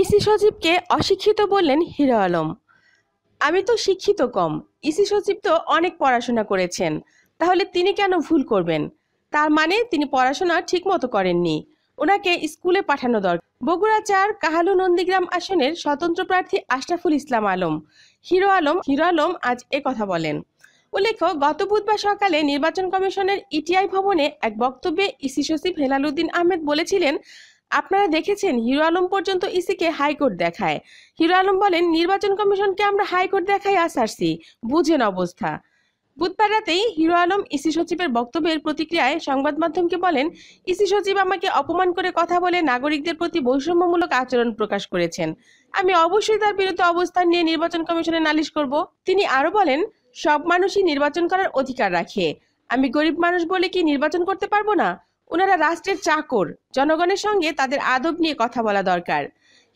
EC সচিবকে অশিক্ষিত বললেন হিরো আলম আমি তো শিক্ষিত কম ইসি সচিব তো অনেক পড়াশোনা করেছেন তাহলে তিনি কেন ভুল করবেন তার মানে তিনি পড়াশোনা ঠিক মতো করেননি ওনাকে স্কুলে পাঠানো দরকার বগুড়া চার কাহালু নন্দীগ্রাম আসনের স্বতন্ত্র প্রার্থী আশরাফুল ইসলাম আলম হিরো আলম হিরো আলম আজ এ কথা বলেন উল্লেখ্য গত বুধবার সকালে নির্বাচন কমিশনের ইটিআই ভবনে এক বক্তব্যে ইসি সচিব হেলালুদ্দিন আহমেদ বলেছিলেন আপনারা দেখেছেন হিরো আলম পর্যন্ত ইসিকে হাইকোর্ট দেখায় হিরো আলম বলেন নির্বাচন কমিশনকে আমরা হাইকোর্ট দেখাই আসারছি বুঝেন অবস্থা বুধবার রাতেই হিরো আলম ইসি সচিবের বক্তব্যের প্রতিক্রিয়ায় সংবাদ মাধ্যমকে বলেন ইসি সচিব আমাকে অপমান করে কথা বলে নাগরিকদের প্রতি বৈষম্যমূলক আচরণ প্রকাশ করেছেন আমি অবশ্যই তার বিরুদ্ধে অবস্থান নিয়ে নির্বাচন কমিশনে নালিশ করব তিনি আরও বলেন সব মানুষই নির্বাচন করার অধিকার রাখে আমি গরিব মানুষ বলে কি নির্বাচন করতে পারবো না ওনারা রাষ্ট্রের চাকর জনগণের সঙ্গে তাদের আদব নিয়ে কথা বলা দরকার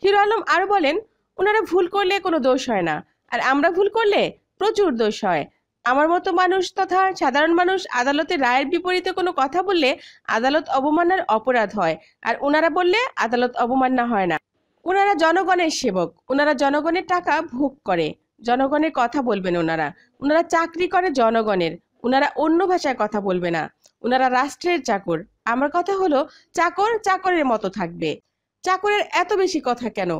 হিরো আলম আরও বলেন ওনারা ভুল করলে কোনো দোষ হয় না আর আমরা ভুল করলে প্রচুর দোষ হয় আমার মতো মানুষ তথা সাধারণ মানুষ আদালতে রায়ের বিপরীতে কোনো কথা বললে আদালত অবমাননার অপরাধ হয় আর ওনারা বললে আদালত অবমাননা হয় না ওনারা জনগণের সেবক ওনারা জনগণের টাকা ভোগ করে জনগণের কথা বলবেন ওনারা ওনারা চাকরি করে জনগণের ওনারা অন্য ভাষায় কথা বলবে না ওনারা রাষ্ট্রের চাকর আমার কথা হলো চাকর চাকরের মতো থাকবে চাকরের এত বেশি কথা কেন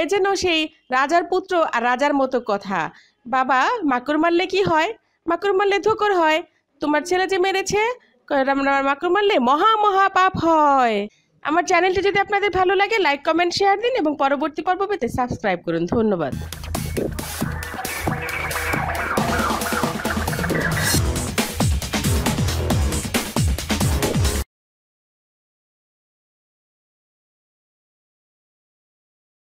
এ যেন সেই রাজার পুত্র আর রাজার মতো কথা বাবা মারলে কি হয় মাকড় মারলে ধোকর হয় তোমার ছেলে যে মেরেছে মাকড় মারলে মহা মহা পাপ হয় আমার চ্যানেলটি যদি আপনাদের ভালো লাগে লাইক কমেন্ট শেয়ার দিন এবং পরবর্তী পর্ব পেতে সাবস্ক্রাইব করুন ধন্যবাদ